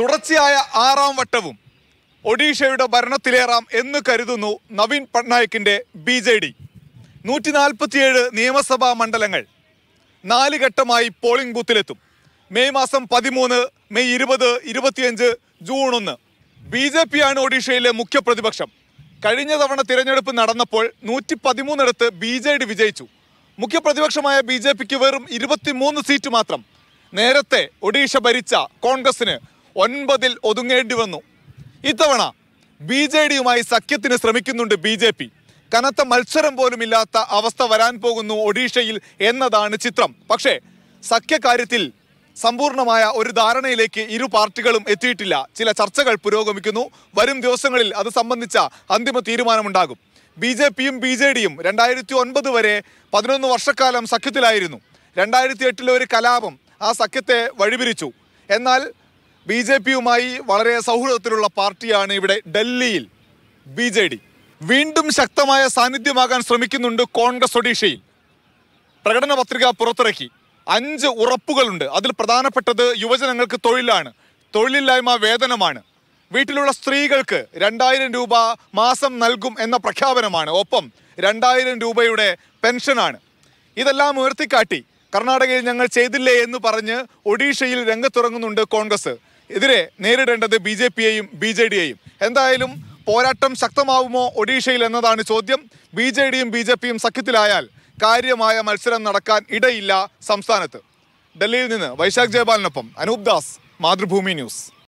തുടർച്ചയായ ആറാം വട്ടവും ഒഡീഷയുടെ ഭരണത്തിലേറാം എന്ന് കരുതുന്നു നവീൻ പട്നായിക്കിൻ്റെ ബി ജെ ഡി നൂറ്റി നാൽപ്പത്തിയേഴ് നിയമസഭാ മണ്ഡലങ്ങൾ നാല് ഘട്ടമായി പോളിംഗ് ബൂത്തിലെത്തും മെയ് മാസം പതിമൂന്ന് മെയ് ഇരുപത് ഇരുപത്തിയഞ്ച് ജൂൺ ഒന്ന് ബി ജെ പിയാണ് ഒഡീഷയിലെ മുഖ്യ പ്രതിപക്ഷം കഴിഞ്ഞ തവണ തിരഞ്ഞെടുപ്പ് നടന്നപ്പോൾ നൂറ്റി പതിമൂന്നിടത്ത് ബി ജെ ഡി വിജയിച്ചു മുഖ്യ പ്രതിപക്ഷമായ ബി ജെ പിക്ക് വെറും ഇരുപത്തിമൂന്ന് സീറ്റ് മാത്രം നേരത്തെ ഒഡീഷ ഭരിച്ച കോൺഗ്രസിന് ഒൻപതിൽ ഒതുങ്ങേണ്ടി വന്നു ഇത്തവണ ബി ജെ ഡിയുമായി സഖ്യത്തിന് ശ്രമിക്കുന്നുണ്ട് ബി ജെ പി കനത്ത മത്സരം പോലുമില്ലാത്ത അവസ്ഥ വരാൻ പോകുന്നു ഒഡീഷയിൽ എന്നതാണ് ചിത്രം പക്ഷേ സഖ്യകാര്യത്തിൽ സമ്പൂർണമായ ഒരു ധാരണയിലേക്ക് ഇരു പാർട്ടികളും എത്തിയിട്ടില്ല ചില ചർച്ചകൾ പുരോഗമിക്കുന്നു വരും ദിവസങ്ങളിൽ അത് സംബന്ധിച്ച അന്തിമ തീരുമാനമുണ്ടാകും ബി ജെ പിയും ബി ജെ ഡിയും രണ്ടായിരത്തി ഒൻപത് വരെ പതിനൊന്ന് വർഷക്കാലം സഖ്യത്തിലായിരുന്നു രണ്ടായിരത്തി എട്ടിലെ ഒരു കലാപം ആ സഖ്യത്തെ വഴിപിരിച്ചു എന്നാൽ ബി ജെ പിയുമായി വളരെ സൗഹൃദത്തിലുള്ള പാർട്ടിയാണ് ഇവിടെ ഡൽഹിയിൽ ബി ജെ ഡി വീണ്ടും ശക്തമായ സാന്നിധ്യമാകാൻ ശ്രമിക്കുന്നുണ്ട് കോൺഗ്രസ് ഒഡീഷയിൽ പ്രകടന പത്രിക പുറത്തിറക്കി അഞ്ച് ഉറപ്പുകളുണ്ട് അതിൽ പ്രധാനപ്പെട്ടത് യുവജനങ്ങൾക്ക് തൊഴിലാണ് തൊഴിലില്ലായ്മ വേതനമാണ് വീട്ടിലുള്ള സ്ത്രീകൾക്ക് രണ്ടായിരം രൂപ മാസം നൽകും എന്ന പ്രഖ്യാപനമാണ് ഒപ്പം രണ്ടായിരം രൂപയുടെ പെൻഷനാണ് ഇതെല്ലാം ഉയർത്തിക്കാട്ടി കർണാടകയിൽ ഞങ്ങൾ ചെയ്തില്ലേ എന്ന് പറഞ്ഞ് ഒഡീഷയിൽ രംഗത്തിറങ്ങുന്നുണ്ട് കോൺഗ്രസ് എതിരെ നേരിടേണ്ടത് ബി ജെ പിയെയും ബി ജെ ഡിയെയും എന്തായാലും പോരാട്ടം ശക്തമാവുമോ ഒഡീഷയിൽ എന്നതാണ് ചോദ്യം ബി ജെ ഡിയും ബി ജെ പിയും സഖ്യത്തിലായാൽ കാര്യമായ മത്സരം നടക്കാൻ ഇടയില്ല സംസ്ഥാനത്ത് ഡൽഹിയിൽ നിന്ന് വൈശാഖ് ജയപാലിനൊപ്പം അനൂപ് ദാസ് മാതൃഭൂമി ന്യൂസ്